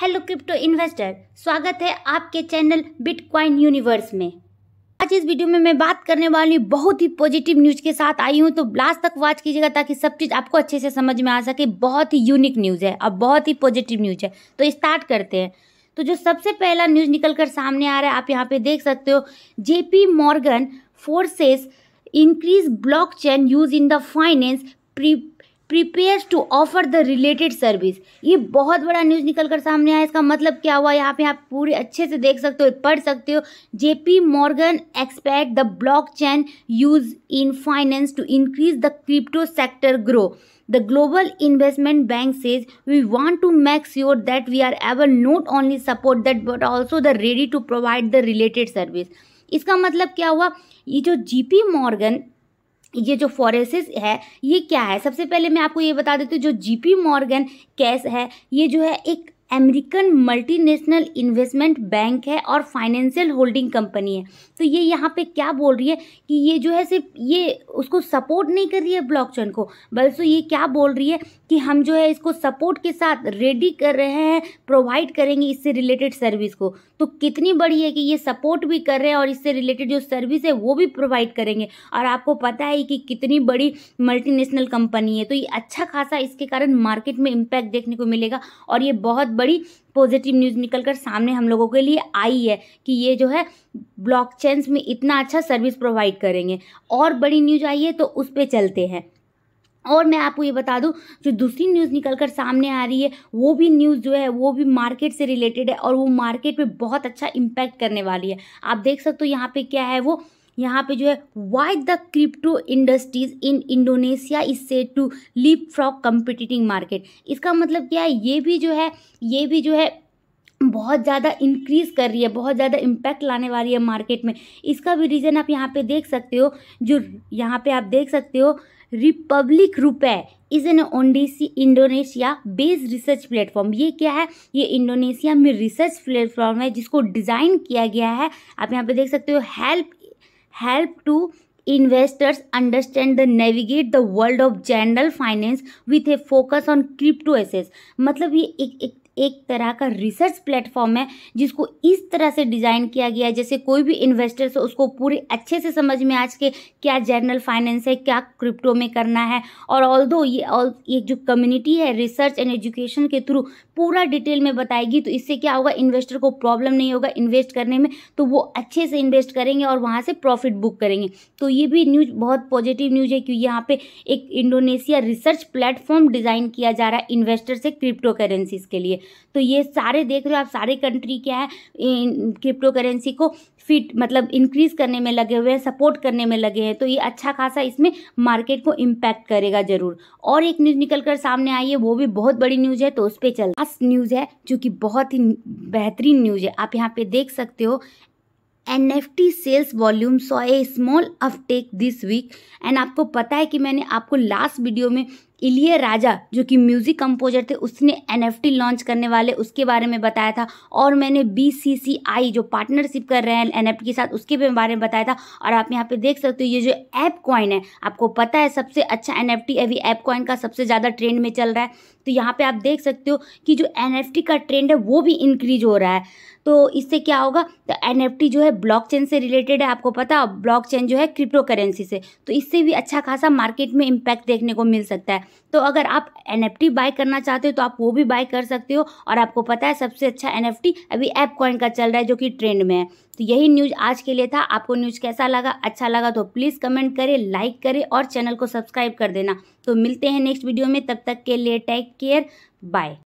hello crypto investor स्वागत है आपके चैनल बिटकॉइन यूनिवर्स में आज इस वीडियो में मैं बात करने वाली हूँ बहुत ही पॉजिटिव न्यूज़ के साथ आई हूँ तो लास्ट तक वॉच कीजिएगा ताकि सब चीज़ आपको अच्छे से समझ में आ सके बहुत ही यूनिक न्यूज़ है और बहुत ही पॉजिटिव न्यूज़ है तो स्टार्ट करते हैं तो जो सबसे पहला न्यूज़ निकल कर सामने आ रहा है आप यहाँ पे देख सकते हो JP Morgan forces increase chain use in the finance prepares to offer the related service ये बहुत बड़ा न्यूज़ निकल कर सामने आया इसका मतलब क्या हुआ यहाँ पे आप पूरे अच्छे से देख सकते हो पढ़ सकते हो JP Morgan expect the block chain use in finance to increase the crypto sector grow the global investment bank says we want to make sure that we are ever not only support that but also the ready to provide the related service इसका मतलब क्या हुआ ये जो G P Morgan ये जो फॉरेसिस है ये क्या है सबसे पहले मैं आपको ये बता देती हूँ जो जीपी मॉर्गन कैश है ये जो है एक अमेरिकन मल्टीनेशनल इन्वेस्टमेंट बैंक है और फाइनेंशियल होल्डिंग कंपनी है तो ये यहाँ पे क्या बोल रही है कि ये जो है सिर्फ ये उसको सपोर्ट नहीं कर रही है ब्लॉकचेन को बल्कि ये क्या बोल रही है कि हम जो है इसको सपोर्ट के साथ रेडी कर रहे हैं प्रोवाइड करेंगे इससे रिलेटेड सर्विस को तो कितनी बड़ी है कि ये सपोर्ट भी कर रहे हैं और इससे रिलेटेड जो सर्विस है वो भी प्रोवाइड करेंगे और आपको पता है कि कितनी बड़ी मल्टीनेशनल कंपनी है तो ये अच्छा खासा इसके कारण मार्केट में इम्पैक्ट देखने को मिलेगा और ये बहुत बड़ी पॉजिटिव न्यूज़ निकल कर सामने हम लोगों के लिए आई है कि ये जो है ब्लॉक में इतना अच्छा सर्विस प्रोवाइड करेंगे और बड़ी न्यूज आई है तो उस पर चलते हैं और मैं आपको ये बता दूं जो दूसरी न्यूज़ निकल कर सामने आ रही है वो भी न्यूज़ जो है वो भी मार्केट से रिलेटेड है और वो मार्केट पे बहुत अच्छा इम्पैक्ट करने वाली है आप देख सकते हो यहाँ पे क्या है वो यहाँ पे जो है why the crypto industries in Indonesia is set to leapfrog competing market इसका मतलब क्या है ये भी जो है ये भी जो है बहुत ज़्यादा इंक्रीज़ कर रही है बहुत ज़्यादा इम्पैक्ट लाने वाली है मार्केट में इसका भी रीज़न आप यहाँ पे देख सकते हो जो यहाँ पे आप देख सकते हो रिपब्लिक रुपए is an ONDC Indonesia based research platform ये क्या है ये इंडोनेशिया में रिसर्च प्लेटफॉर्म है जिसको डिज़ाइन किया गया है आप यहाँ पे देख सकते हो help help to investors understand the navigate the world of general finance with a focus on crypto assets मतलब ये एक एक एक तरह का रिसर्च प्लेटफॉर्म है जिसको इस तरह से डिज़ाइन किया गया है जैसे कोई भी इन्वेस्टर से उसको पूरे अच्छे से समझ में आज के क्या जनरल फाइनेंस है क्या क्रिप्टो में करना है और ऑल दो ये ऑल ये जो कम्युनिटी है रिसर्च एंड एजुकेशन के थ्रू पूरा डिटेल में बताएगी तो इससे क्या होगा इन्वेस्टर को प्रॉब्लम नहीं होगा इन्वेस्ट करने में तो वो अच्छे से इन्वेस्ट करेंगे और वहाँ से प्रॉफिट बुक करेंगे तो ये भी न्यूज बहुत पॉजिटिव न्यूज है क्योंकि यहाँ पर एक इंडोनेशिया रिसर्च प्लेटफॉर्म डिज़ाइन किया जा रहा है इन्वेस्टर से क्रिप्टो करेंसीज के लिए तो ये सारे देख रहे हो आप सारे कंट्री क्या है क्रिप्टो करेंसी को फिट मतलब इंक्रीज करने में लगे हुए हैं सपोर्ट करने में लगे हैं तो ये अच्छा खासा इसमें मार्केट को इम्पैक्ट करेगा जरूर और एक न्यूज़ निकल कर सामने आई है वो भी बहुत बड़ी न्यूज़ है तो उस पर चल खास न्यूज़ है जो कि बहुत ही बेहतरीन न्यूज़ है आप यहाँ पे देख सकते हो N F T sales volume saw a small uptake this week and आपको पता है कि मैंने आपको लास्ट वीडियो में इलिय राजा जो कि म्यूज़िक कंपोजर थे उसने एन लॉन्च करने वाले उसके बारे में बताया था और मैंने बी जो पार्टनरशिप कर रहे हैं एन के साथ उसके बारे में बताया था और आप यहाँ पे देख सकते हो ये जो ऐप कॉइन है आपको पता है सबसे अच्छा एन अभी ऐप कॉइन का सबसे ज़्यादा ट्रेंड में चल रहा है तो यहाँ पे आप देख सकते हो कि जो एन का ट्रेंड है वो भी इंक्रीज हो रहा है तो इससे क्या होगा तो एन जो है ब्लॉकचेन से रिलेटेड है आपको पता ब्लॉकचेन जो है क्रिप्टो करेंसी से तो इससे भी अच्छा खासा मार्केट में इम्पैक्ट देखने को मिल सकता है तो अगर आप एन बाय करना चाहते हो तो आप वो भी बाय कर सकते हो और आपको पता है सबसे अच्छा एन अभी ऐप कॉइन का चल रहा है जो कि ट्रेंड में है तो यही न्यूज़ आज के लिए था आपको न्यूज़ कैसा लगा अच्छा लगा तो प्लीज़ कमेंट करें लाइक करें और चैनल को सब्सक्राइब कर देना तो मिलते हैं नेक्स्ट वीडियो में तब तक के लिए टेक केयर बाय